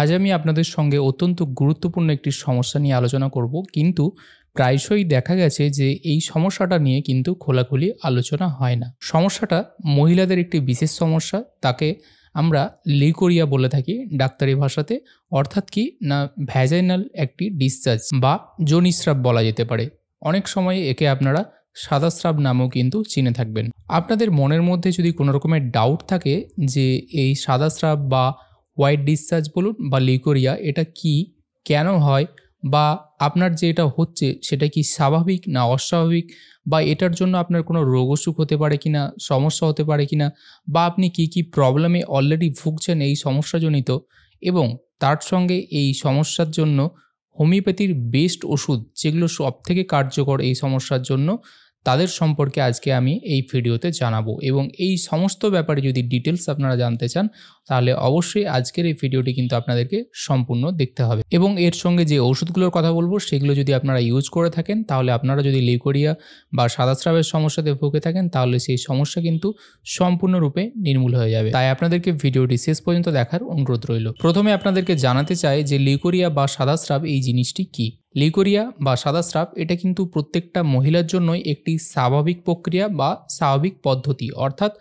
আজ আমি আপনাদের সঙ্গে অত্যন্ত গুরুত্বপূর্ণ একটি সমস্যা নিয়ে আলোচনা করব কিন্তু প্রায়শই দেখা গেছে যে এই সমস্যাটা নিয়ে কিন্তু খোলাখুলি আলোচনা হয় না সমস্যাটা মহিলাদের একটি বিশেষ সমস্যা তাকে আমরা লিকোরিয়া বলে থাকি ডাক্তারি ভাষাতে অর্থাৎ কি না ভ্যাজাইনাল একটি ডিসচার্জ বা জনিস্রাব বলা যেতে পারে অনেক সময় একে আপনারা সাদা স্রাব নামেও কিন্তু চিনে থাকবেন আপনাদের মনের মধ্যে যদি কোনো রকমের ডাউট থাকে যে এই সাদা স্রাব বা হোয়াইট ডিসচার্জ বলুন বা লিকোরিয়া এটা কি কেন হয় বা আপনার যে এটা হচ্ছে সেটা কি স্বাভাবিক না অস্বাভাবিক বা এটার জন্য আপনার কোনো রোগ অসুখ হতে পারে কি না সমস্যা হতে পারে কি না বা আপনি কি কি প্রবলেমে অলরেডি ভুগছেন এই সমস্যাজনিত এবং তার সঙ্গে এই সমস্যার জন্য হোমিওপ্যাথির বেস্ট ওষুধ যেগুলো সবথেকে কার্যকর এই সমস্যার জন্য তাদের সম্পর্কে আজকে আমি এই ভিডিওতে জানাবো এবং এই সমস্ত ব্যাপারে যদি ডিটেলস আপনারা জানতে চান তাহলে অবশ্যই আজকের এই ভিডিওটি কিন্তু আপনাদেরকে সম্পূর্ণ দেখতে হবে এবং এর সঙ্গে যে ওষুধগুলোর কথা বলবো সেগুলো যদি আপনারা ইউজ করে থাকেন তাহলে আপনারা যদি লিউকোরিয়া বা সাদা স্রাবের সমস্যাতে ভুগে থাকেন তাহলে সেই সমস্যা কিন্তু সম্পূর্ণরূপে নির্মূল হয়ে যাবে তাই আপনাদেরকে ভিডিওটি শেষ পর্যন্ত দেখার অনুরোধ রইল প্রথমে আপনাদেরকে জানাতে চাই যে লিকোরিয়া বা সাদা স্রাব এই জিনিসটি কী লিকোরিয়া বা সাদা স্রাব এটা কিন্তু প্রত্যেকটা মহিলার জন্যই একটি স্বাভাবিক প্রক্রিয়া বা স্বাভাবিক পদ্ধতি অর্থাৎ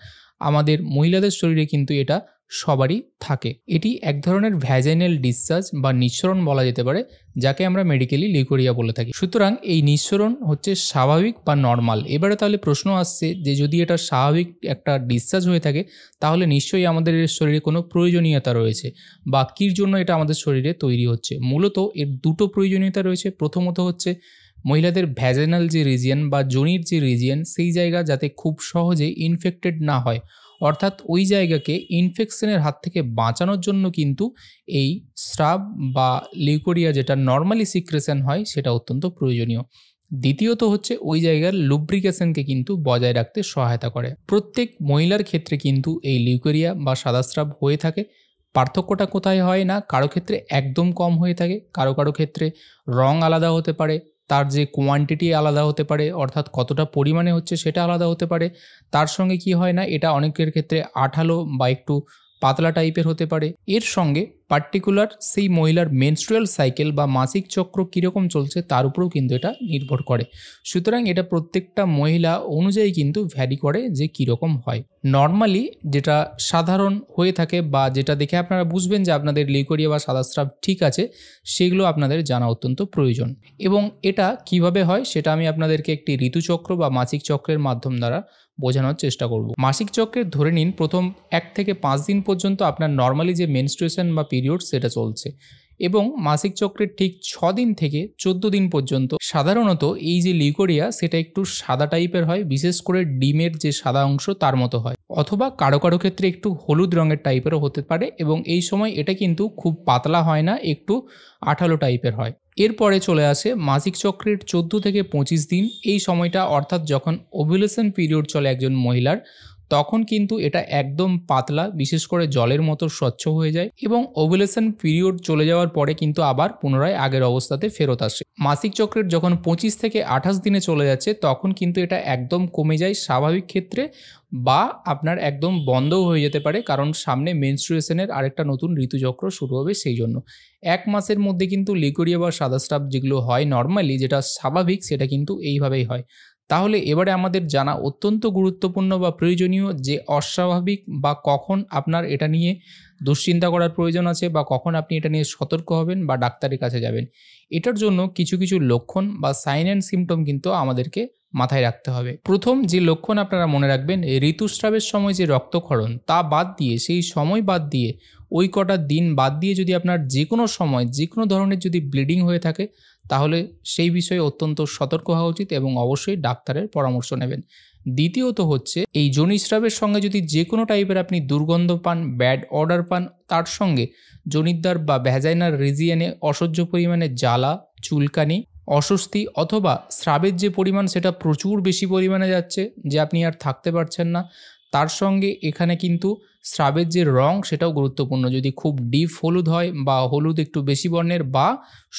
আমাদের মহিলাদের শরীরে কিন্তু এটা সবারই থাকে এটি এক ধরনের ভ্যাজাইনাল ডিসচার্জ বা নিঃসরণ বলা যেতে পারে যাকে আমরা মেডিকেলি লিকোরিয়া বলে থাকি সুতরাং এই নিঃসরণ হচ্ছে স্বাভাবিক বা নর্মাল এবারে তাহলে প্রশ্ন আসছে যে যদি এটা স্বাভাবিক একটা ডিসচার্জ হয়ে থাকে তাহলে নিশ্চয়ই আমাদের শরীরে কোনো প্রয়োজনীয়তা রয়েছে বা কির জন্য এটা আমাদের শরীরে তৈরি হচ্ছে মূলত এর দুটো প্রয়োজনীয়তা রয়েছে প্রথমত হচ্ছে মহিলাদের ভ্যাজেনাল যে রিজিয়ন বা জনির যে রিজিয়ন সেই জায়গা যাতে খুব সহজে ইনফেক্টেড না হয় অর্থাৎ ওই জায়গাকে ইনফেকশনের হাত থেকে বাঁচানোর জন্য কিন্তু এই স্রাব বা লিউকোরিয়া যেটা নর্মালি সিক্রেশন হয় সেটা অত্যন্ত প্রয়োজনীয় দ্বিতীয়ত হচ্ছে ওই জায়গার লুব্রিকেশনকে কিন্তু বজায় রাখতে সহায়তা করে প্রত্যেক মহিলার ক্ষেত্রে কিন্তু এই লিউকোরিয়া বা সাদা স্রাব হয়ে থাকে পার্থক্যটা কোথায় হয় না কারো ক্ষেত্রে একদম কম হয়ে থাকে কারো কারো ক্ষেত্রে রং আলাদা হতে পারে তার যে কোয়ান্টিটি আলাদা হতে পারে অর্থাৎ কতটা পরিমাণে হচ্ছে সেটা আলাদা হতে পারে তার সঙ্গে কি হয় না এটা অনেকের ক্ষেত্রে আঠালো বা একটু পাতলা টাইপের হতে পারে এর সঙ্গে পার্টিকুলার সেই মহিলার মেনস্ট্রুয়াল সাইকেল বা মাসিক চক্র কীরকম চলছে তার উপরেও কিন্তু এটা নির্ভর করে সুতরাং এটা প্রত্যেকটা মহিলা অনুযায়ী কিন্তু ভ্যারি করে যে কীরকম হয় নর্মালি যেটা সাধারণ হয়ে থাকে বা যেটা দেখে আপনারা বুঝবেন যে আপনাদের লিকোরিয়া বা সাদা স্রাব ঠিক আছে সেগুলো আপনাদের জানা অত্যন্ত প্রয়োজন এবং এটা কিভাবে হয় সেটা আমি আপনাদেরকে একটি ঋতুচক্র বা মাসিক চক্রের মাধ্যম দ্বারা বোঝানোর চেষ্টা করব মাসিক চক্রের ধরে নিন প্রথম এক থেকে পাঁচ দিন পর্যন্ত আপনার নর্মালি যে মেনস্ট্রুয়েশন বা পিরিয়ড সেটা চলছে এবং মাসিক চক্রের ঠিক ছ দিন থেকে চোদ্দ দিন পর্যন্ত সাধারণত এই যে লিকোরিয়া সেটা একটু সাদা টাইপের হয় বিশেষ করে ডিমের যে সাদা অংশ তার মতো হয় অথবা কারো কারো ক্ষেত্রে একটু হলুদ রঙের টাইপেরও হতে পারে এবং এই সময় এটা কিন্তু খুব পাতলা হয় না একটু আঠালো টাইপের হয় এরপরে চলে আসে মাসিক চক্রের চোদ্দ থেকে পঁচিশ দিন এই সময়টা অর্থাৎ যখন ওভুলেশন পিরিয়ড চলে একজন মহিলার তখন কিন্তু এটা একদম পাতলা বিশেষ করে জলের মতো স্বচ্ছ হয়ে যায় এবং ওভুলেশন পিরিয়ড চলে যাওয়ার পরে কিন্তু আবার পুনরায় আগের অবস্থাতে ফেরত আসে মাসিক চক্রের যখন পঁচিশ থেকে আঠাশ দিনে চলে যাচ্ছে তখন কিন্তু এটা একদম কমে যায় স্বাভাবিক ক্ষেত্রে বা আপনার একদম বন্ধও হয়ে যেতে পারে কারণ সামনে মেনস্ট্রুয়েশনের আরেকটা নতুন ঋতুচক্র শুরু হবে সেই জন্য এক মাসের মধ্যে কিন্তু লিকুরিয়া বা সাদা স্টাফ যেগুলো হয় নর্মালি যেটা স্বাভাবিক সেটা কিন্তু এইভাবেই হয় তাহলে এবারে আমাদের জানা অত্যন্ত গুরুত্বপূর্ণ বা প্রয়োজনীয় যে অস্বাভাবিক বা কখন আপনার এটা নিয়ে দুশ্চিন্তা করার প্রয়োজন আছে বা কখন আপনি এটা নিয়ে সতর্ক হবেন বা ডাক্তারের কাছে যাবেন এটার জন্য কিছু কিছু লক্ষণ বা সাইন অ্যান্ড সিমটম কিন্তু আমাদেরকে মাথায় রাখতে হবে প্রথম যে লক্ষণ আপনারা মনে রাখবেন ঋতুস্রাবের সময় যে রক্তক্ষরণ তা বাদ দিয়ে সেই সময় বাদ দিয়ে ওই কটা দিন বাদ দিয়ে যদি আপনার যে কোনো সময় যে কোনো ধরনের যদি ব্লিডিং হয়ে থাকে তাহলে সেই বিষয়ে অত্যন্ত সতর্ক হওয়া উচিত এবং অবশ্যই ডাক্তারের পরামর্শ নেবেন দ্বিতীয়ত হচ্ছে এই যোনি স্রাবের সঙ্গে যদি যে কোনো টাইপের আপনি দুর্গন্ধ পান ব্যাড অর্ডার পান তার সঙ্গে জনিদ্বার বা ভ্যাজাইনার রিজিয়ানে অসহ্য পরিমাণে জ্বালা চুলকানি অস্বস্তি অথবা স্রাবের যে পরিমাণ সেটা প্রচুর বেশি পরিমাণে যাচ্ছে যে আপনি আর থাকতে পারছেন না তার সঙ্গে এখানে কিন্তু স্রাবের যে রং সেটাও গুরুত্বপূর্ণ যদি খুব ডিপ হলুদ হয় বা হলুদ একটু বেশি বর্ণের বা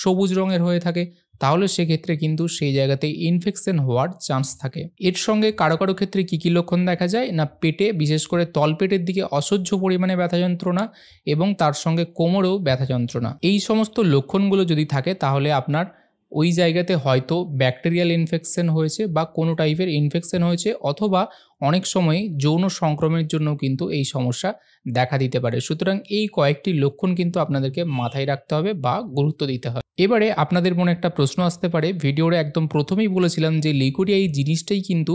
সবুজ রঙের হয়ে থাকে তাহলে সেক্ষেত্রে কিন্তু সেই জায়গাতে ইনফেকশন হওয়ার চান্স থাকে এর সঙ্গে কারো কারো ক্ষেত্রে কী কী লক্ষণ দেখা যায় না পেটে বিশেষ করে তলপেটের দিকে অসহ্য পরিমাণে ব্যথা যন্ত্রণা এবং তার সঙ্গে কোমরেও ব্যথা যন্ত্রণা এই সমস্ত লক্ষণগুলো যদি থাকে তাহলে আপনার ওই জায়গাতে হয়তো ব্যাকটেরিয়াল ইনফেকশন হয়েছে বা কোনো টাইপের ইনফেকশন হয়েছে অথবা অনেক সময় যৌন সংক্রমণের জন্য কিন্তু এই সমস্যা দেখা দিতে পারে সুতরাং এই কয়েকটি লক্ষণ কিন্তু আপনাদেরকে মাথায় রাখতে হবে বা গুরুত্ব দিতে হবে এবারে আপনাদের মনে একটা প্রশ্ন আসতে পারে ভিডিওরে একদম প্রথমেই বলেছিলাম যে লিকুরিয়া এই জিনিসটাই কিন্তু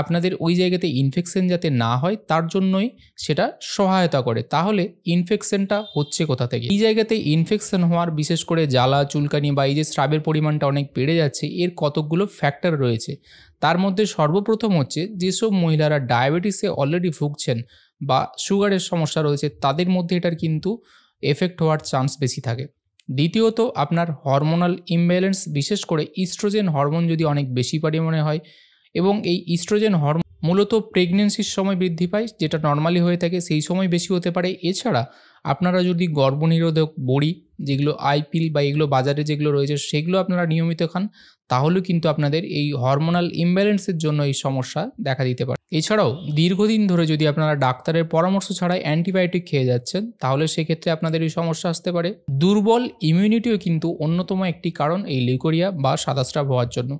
আপনাদের ওই জায়গাতে ইনফেকশন যাতে না হয় তার জন্যই সেটা সহায়তা করে তাহলে ইনফেকশনটা হচ্ছে কোথা থেকে এই জায়গাতে ইনফেকশন হওয়ার বিশেষ করে জ্বালা চুলকানি বা এই যে স্রাবের পরিমাণটা অনেক বেড়ে যাচ্ছে এর কতকগুলো ফ্যাক্টর রয়েছে তার মধ্যে সর্বপ্রথম হচ্ছে যেসব মহিলারা ডায়াবেটিসে অলরেডি ভুগছেন বা সুগারের সমস্যা রয়েছে তাদের মধ্যে এটার কিন্তু এফেক্ট হওয়ার চান্স বেশি থাকে দ্বিতীয়ত আপনার হরমোনাল ইমব্যালেন্স বিশেষ করে ইস্ট্রোজেন হরমোন যদি অনেক বেশি পরিমাণে হয় এবং এই ইস্ট্রোজেন হরমোন মূলত প্রেগনেন্সির সময় বৃদ্ধি পায় যেটা নর্মালি হয়ে থাকে সেই সময় বেশি হতে পারে এছাড়া আপনারা যদি গর্ভনিরোধক বড়ি যেগুলো আইপিল বা এগুলো বাজারে যেগুলো রয়েছে সেগুলো আপনারা নিয়মিত খান তাহলেও কিন্তু আপনাদের এই হরমোনাল ইমব্যালেন্সের জন্য এই সমস্যা দেখা দিতে পারে এছাড়াও দীর্ঘদিন ধরে যদি আপনারা ডাক্তারের পরামর্শ ছাড়া অ্যান্টিবায়োটিক খেয়ে যাচ্ছেন তাহলে সেক্ষেত্রে আপনাদের এই সমস্যা আসতে পারে দুর্বল ইমিউনিটিও কিন্তু অন্যতম একটি কারণ এই লিকোরিয়া বা সাদাস্রাব হওয়ার জন্য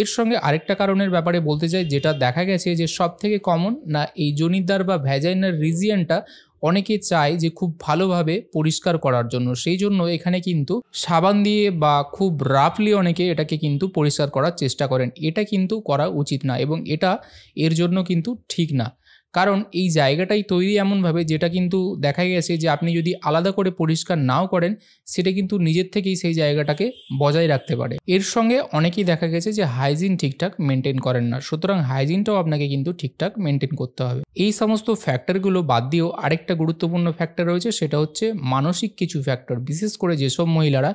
এর সঙ্গে আরেকটা কারণের ব্যাপারে বলতে চাই যেটা দেখা গেছে যে সব থেকে কমন না এই জনিদার বা ভ্যাজাইনার রিজিয়ানটা অনেকে চায় যে খুব ভালোভাবে পরিষ্কার করার জন্য সেই জন্য এখানে কিন্তু সাবান দিয়ে বা খুব রাফলি অনেকে এটাকে কিন্তু পরিষ্কার করার চেষ্টা করেন এটা কিন্তু করা উচিত না এবং এটা এর জন্য কিন্তু ঠিক না কারণ এই জায়গাটাই তৈরি এমনভাবে যেটা কিন্তু দেখা গেছে যে আপনি যদি আলাদা করে পরিষ্কার নাও করেন সেটা কিন্তু নিজের থেকেই সেই জায়গাটাকে বজায় রাখতে পারে এর সঙ্গে অনেকেই দেখা গেছে যে হাইজিন ঠিকঠাক মেনটেন করেন না সুতরাং হাইজিনটাও আপনাকে কিন্তু ঠিকঠাক মেনটেন করতে হবে এই সমস্ত ফ্যাক্টরগুলো বাদ দিয়েও আরেকটা গুরুত্বপূর্ণ ফ্যাক্টর রয়েছে সেটা হচ্ছে মানসিক কিছু ফ্যাক্টর বিশেষ করে যেসব মহিলারা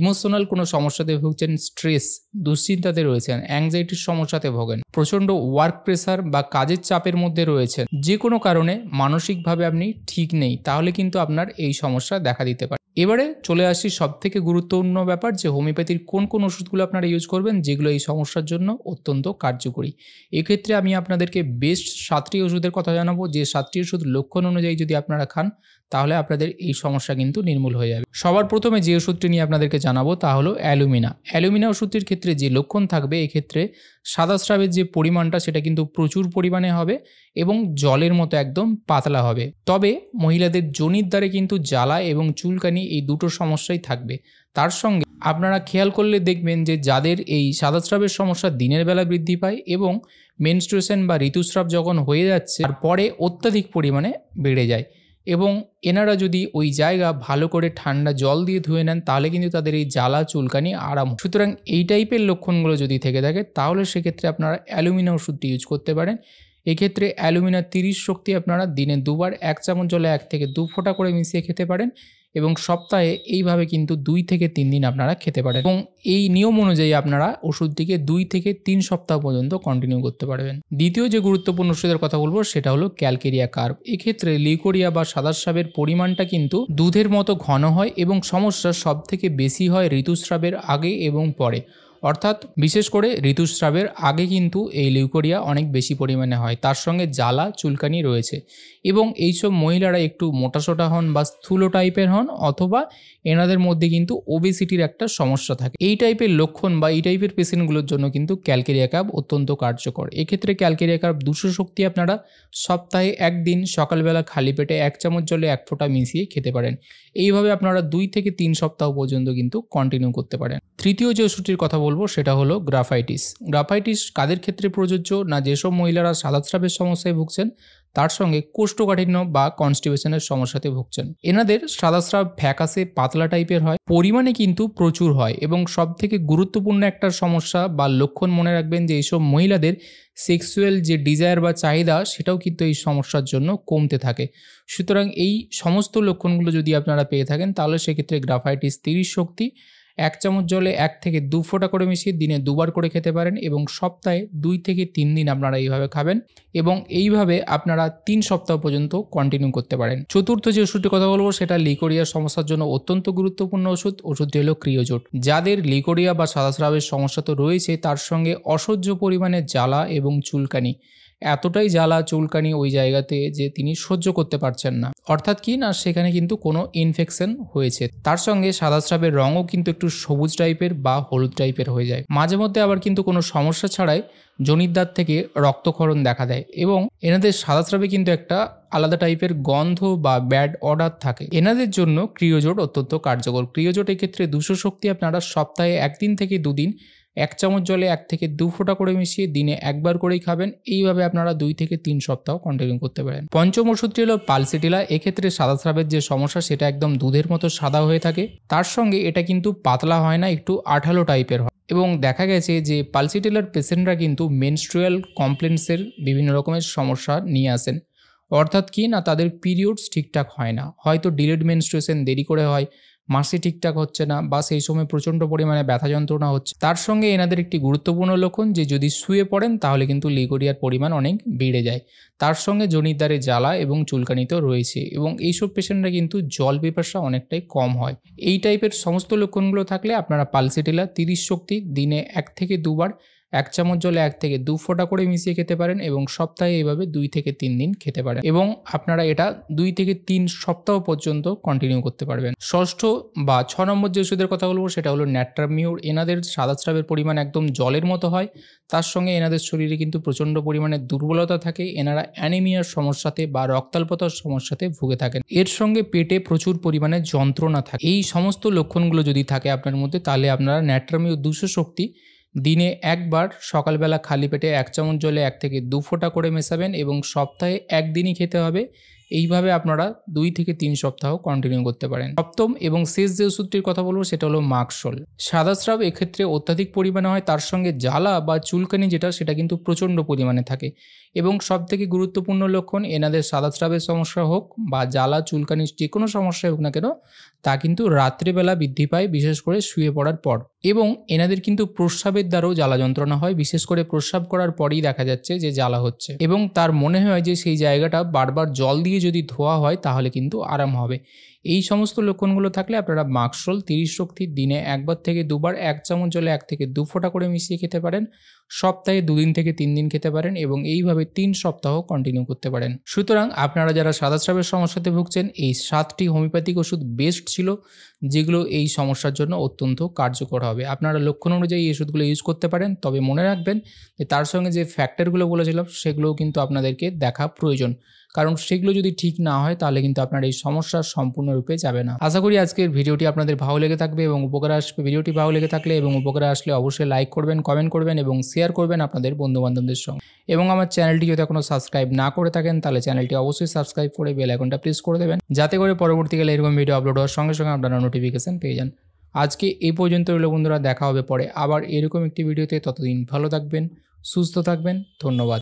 ইমোশনাল কোনো সমস্যাতে ভুগছেন স্ট্রেস দুশ্চিন্তাতে রয়েছেন অ্যাংজাইটির সমস্যাতে ভোগেন প্রচণ্ড ওয়ার্ক প্রেশার বা কাজের চাপের মধ্যে রয়েছেন যে কোনো কারণে মানসিকভাবে আপনি ঠিক নেই তাহলে কিন্তু আপনার এই সমস্যা দেখা দিতে পারে এবারে চলে আসি সব থেকে গুরুত্বপূর্ণ ব্যাপার যে হোমিওপ্যাথির কোন কোন ওষুধগুলো আপনারা ইউজ করবেন যেগুলো এই সমস্যার জন্য অত্যন্ত কার্যকরী এক্ষেত্রে আমি আপনাদেরকে বেস্ট সাতটি ওষুধের কথা জানাবো যে সাতটি ওষুধ লক্ষণ অনুযায়ী যদি আপনারা খান তাহলে আপনাদের এই সমস্যা কিন্তু নির্মূল হয়ে যাবে সবার প্রথমে যে ওষুধটি নিয়ে আপনাদেরকে জানাবো তা হলো অ্যালুমিনা অ্যালুমিনা ওষুধটির ক্ষেত্রে যে লক্ষণ থাকবে এক্ষেত্রে সাদা স্রাবের যে পরিমাণটা সেটা কিন্তু প্রচুর পরিমাণে হবে এবং জলের মতো একদম পাতলা হবে তবে মহিলাদের জনির দ্বারে কিন্তু জ্বালা এবং চুলকানি এই দুটো সমস্যাই থাকবে তার সঙ্গে আপনারা খেয়াল করলে দেখবেন যে যাদের এই সাদা স্রাবের সমস্যা দিনের বেলা বৃদ্ধি পায় এবং মেনস্ট্রুয়েশন বা ঋতুস্রাব যখন হয়ে যাচ্ছে তারপরে অত্যাধিক পরিমাণে বেড়ে যায় এবং এনারা যদি ওই জায়গা ভালো করে ঠান্ডা জল দিয়ে ধুয়ে নেন তাহলে কিন্তু তাদের এই জ্বালা চুলকানি আরাম সুতরাং এই টাইপের লক্ষণগুলো যদি থেকে থাকে তাহলে সেক্ষেত্রে আপনারা অ্যালুমিনা ওষুধটি ইউজ করতে পারেন এক্ষেত্রে অ্যালুমিনা তিরিশ শক্তি আপনারা দিনে দুবার এক চামচ জলে এক থেকে দু ফোঁটা করে মিশিয়ে খেতে পারেন এবং সপ্তাহে এইভাবে কিন্তু দুই থেকে তিন দিন আপনারা খেতে পারেন এবং এই নিয়ম অনুযায়ী আপনারা ওষুধটিকে দুই থেকে তিন সপ্তাহ পর্যন্ত কন্টিনিউ করতে পারবেন দ্বিতীয় যে গুরুত্বপূর্ণ ওষুধের কথা বলবো সেটা হলো ক্যালকেরিয়া কার্ভ এক্ষেত্রে লিকোরিয়া বা সাদা সাপের পরিমাণটা কিন্তু দুধের মতো ঘন হয় এবং সমস্যা সব থেকে বেশি হয় ঋতুস্রাবের আগে এবং পরে অর্থাৎ বিশেষ করে ঋতুস্রাবের আগে কিন্তু এই লিউকোরিয়া অনেক বেশি পরিমাণে হয় তার সঙ্গে জ্বালা চুলকানি রয়েছে এবং এইসব মহিলারা একটু মোটাসোটা হন বা স্থূল টাইপের হন অথবা এনাদের মধ্যে কিন্তু ওবেসিটির একটা সমস্যা থাকে এই টাইপের লক্ষণ বা এই টাইপের পেশেন্টগুলোর জন্য কিন্তু ক্যালকেরিয়া কাপ অত্যন্ত কার্যকর এক্ষেত্রে ক্যালকেরিয়া কাপ দুশো শক্তি আপনারা সপ্তাহে একদিন সকালবেলা খালি পেটে এক চামচ জলে এক ফোঁটা মিশিয়ে খেতে পারেন এইভাবে আপনারা দুই থেকে তিন সপ্তাহ পর্যন্ত কিন্তু কন্টিনিউ করতে পারেন তৃতীয় যে ওষুধটির কথা বলবো সেটা হলো গ্রাফাইটিস গ্রাফাইটিস কাদের ক্ষেত্রে প্রযোজ্য না যেসব মহিলারা সাদা স্রাবের সমস্যায় ভুগছেন তার সঙ্গে কোষ্ঠকাঠিন্য বা কনস্টিপেশনের সমস্যাতে ভুগছেন এনাদের সাদাস্রাব ফ্যাকাসে পাতলা টাইপের হয় পরিমাণে কিন্তু প্রচুর হয় এবং সব থেকে গুরুত্বপূর্ণ একটা সমস্যা বা লক্ষণ মনে রাখবেন যে এইসব মহিলাদের সেক্সুয়াল যে ডিজায়ার বা চাহিদা সেটাও কিন্তু এই সমস্যার জন্য কমতে থাকে সুতরাং এই সমস্ত লক্ষণগুলো যদি আপনারা পেয়ে থাকেন তাহলে সেক্ষেত্রে গ্রাফাইটিস তিরিশ শক্তি এক চামচ জলে এক থেকে দু ফোঁটা করে মিশিয়ে দিনে দুবার করে খেতে পারেন এবং সপ্তাহে দুই থেকে তিন দিন আপনারা এইভাবে খাবেন এবং এইভাবে আপনারা তিন সপ্তাহ পর্যন্ত কন্টিনিউ করতে পারেন চতুর্থ যে ওষুধটি কথা বলবো সেটা লিকোরিয়ার সমস্যার জন্য অত্যন্ত গুরুত্বপূর্ণ ওষুধ ওষুধটি হলো ক্রিয়োজোট যাদের লিকোরিয়া বা সাদা স্রাবের সমস্যা তো রয়েছে তার সঙ্গে অসহ্য পরিমাণে জ্বালা এবং চুলকানি এতটাই জ্বালা চুলকানি ওই জায়গাতে যে তিনি সহ্য করতে পারছেন না অর্থাৎ কি না সেখানে কিন্তু কোনো ইনফেকশন হয়েছে তার সঙ্গে সাদা স্রাবের রঙও কিন্তু একটু সবুজ টাইপের বা হলুদ টাইপের হয়ে যায় মাঝে মধ্যে আবার কিন্তু কোনো সমস্যা ছাড়াই জনিদ্দার থেকে রক্তক্ষরণ দেখা দেয় এবং এনাদের সাদা স্রাবে কিন্তু একটা আলাদা টাইপের গন্ধ বা ব্যাড অর্ডার থাকে এনাদের জন্য ক্রিয়জোট অত্যন্ত কার্যকর ক্রিয়জোট এক্ষেত্রে দুশো শক্তি আপনারা সপ্তাহে একদিন থেকে দুদিন এক চামচ জলে এক থেকে দু ফোঁটা করে মিশিয়ে দিনে একবার করেই খাবেন এইভাবে আপনারা দুই থেকে তিন সপ্তাহ কন্টিনিউ করতে পারেন পঞ্চম ওষুধটি হল পালসিটিলা এক্ষেত্রে সাদা স্রাবের যে সমস্যা সেটা একদম দুধের মতো সাদা হয়ে থাকে তার সঙ্গে এটা কিন্তু পাতলা হয় না একটু আঠালো টাইপের হয় এবং দেখা গেছে যে পালসিটিলার পেশেন্টরা কিন্তু মেনস্ট্রুয়াল কমপ্লেন্টসের বিভিন্ন রকমের সমস্যা নিয়ে আসেন অর্থাৎ কি না তাদের পিরিয়ডস ঠিকঠাক হয় না হয়তো ডিলেড মেনস্ট্রুয়েশন দেরি করে হয় মাসি ঠিকঠাক হচ্ছে না বা সেই সময় প্রচণ্ড পরিমাণে ব্যথা যন্ত্রণা হচ্ছে তার সঙ্গে এনাদের একটি গুরুত্বপূর্ণ লক্ষণ যে যদি শুয়ে পড়েন তাহলে কিন্তু লিগোরিয়ার পরিমাণ অনেক বেড়ে যায় তার সঙ্গে দ্বারে জ্বালা এবং চুলকানিতেও রয়েছে এবং এইসব পেশেন্টরা কিন্তু জল পিপাসা অনেকটাই কম হয় এই টাইপের সমস্ত লক্ষণগুলো থাকলে আপনারা পালসেটিলা তিরিশ শক্তি দিনে এক থেকে দুবার এক চামচ জলে এক থেকে দু ফোঁটা করে মিশিয়ে খেতে পারেন এবং সপ্তাহে এইভাবে দুই থেকে তিন দিন খেতে পারেন এবং আপনারা এটা দুই থেকে তিন সপ্তাহ পর্যন্ত কন্টিনিউ করতে পারবেন ষষ্ঠ বা ছ নম্বর যে ওষুধের কথা বলবো সেটা হলো ন্যাট্রামিউর এনাদের সাদা স্রাবের পরিমাণ একদম জলের মতো হয় তার সঙ্গে এনাদের শরীরে কিন্তু প্রচণ্ড পরিমাণে দুর্বলতা থাকে এনারা অ্যানিমিয়ার সমস্যাতে বা রক্তাল্পতার সমস্যাতে ভুগে থাকেন এর সঙ্গে পেটে প্রচুর পরিমাণে যন্ত্রণা থাকে এই সমস্ত লক্ষণগুলো যদি থাকে আপনার মধ্যে তাহলে আপনারা ন্যাট্রামিউর দুশো শক্তি দিনে একবার সকালবেলা খালি পেটে এক চামচ জলে এক থেকে দু ফোঁটা করে মেশাবেন এবং সপ্তাহে একদিনই খেতে হবে এইভাবে আপনারা দুই থেকে তিন সপ্তাহ কন্টিনিউ করতে পারেন সপ্তম এবং শেষ যে ওষুধটির কথা বলবো সেটা হলো মাকসল সাদা স্রাব এক্ষেত্রে অত্যাধিক পরিমাণে হয় তার সঙ্গে জ্বালা বা চুলকানি যেটা সেটা কিন্তু প্রচণ্ড পরিমাণে থাকে এবং সবথেকে গুরুত্বপূর্ণ লক্ষণ এনাদের সাদা স্রাবের সমস্যা হোক বা জ্বালা চুলকানি যে কোনো সমস্যাই হোক না কেন তা কিন্তু রাত্রিবেলা বৃদ্ধি পায় বিশেষ করে শুয়ে পড়ার পর এবং এনাদের কিন্তু প্রস্রাবের দ্বারাও জ্বালা যন্ত্রণা হয় বিশেষ করে প্রস্রাব করার পরেই দেখা যাচ্ছে যে জ্বালা হচ্ছে এবং তার মনে হয় যে সেই জায়গাটা বারবার জল দিয়ে যদি ধোয়া হয় তাহলে কিন্তু আরাম হবে এই সমস্ত লক্ষণগুলো থাকলে আপনারা মাকসোল তিরিশ শক্তি দিনে একবার থেকে দুবার এক চামচ জলে এক থেকে দু ফোঁটা করে মিশিয়ে খেতে পারেন সপ্তাহে দুদিন থেকে তিন দিন খেতে পারেন এবং এইভাবে তিন সপ্তাহ কন্টিনিউ করতে পারেন সুতরাং আপনারা যারা সাদা স্রাবের সমস্যাতে ভুগছেন এই সাতটি হোমিওপ্যাথিক ওষুধ বেস্ট ছিল যেগুলো এই সমস্যার জন্য অত্যন্ত কার্যকর হবে আপনারা লক্ষণ অনুযায়ী এই ওষুধগুলো ইউজ করতে পারেন তবে মনে রাখবেন যে তার সঙ্গে যে ফ্যাক্টরগুলো বলেছিলাম সেগুলোও কিন্তু আপনাদেরকে দেখা প্রয়োজন কারণ সেগুলো যদি ঠিক না হয় তাহলে কিন্তু আপনার এই সমস্যা সম্পূর্ণরূপে যাবে না আশা করি আজকের ভিডিওটি আপনাদের ভালো লেগে থাকবে এবং উপকার আসবে ভিডিওটি ভালো লেগে থাকলে এবং উপকারে আসলে অবশ্যই লাইক করবেন কমেন্ট করবেন এবং শেয়ার করবেন আপনাদের বন্ধুবান্ধবদের সঙ্গে এবং আমার চ্যানেলটি যদি এখনও সাবস্ক্রাইব না করে থাকেন তাহলে চ্যানেলটি অবশ্যই সাবস্ক্রাইব করে বেল আইকনটা প্রেস করে দেবেন যাতে করে পরবর্তীকালে এরকম ভিডিও আপলোড হওয়ার সঙ্গে সঙ্গে আপনারা নোটিফিকেশান পেয়ে যান আজকে এই পর্যন্ত রইল বন্ধুরা দেখা হবে পরে আবার এরকম একটি ভিডিওতে ততদিন ভালো থাকবেন সুস্থ থাকবেন ধন্যবাদ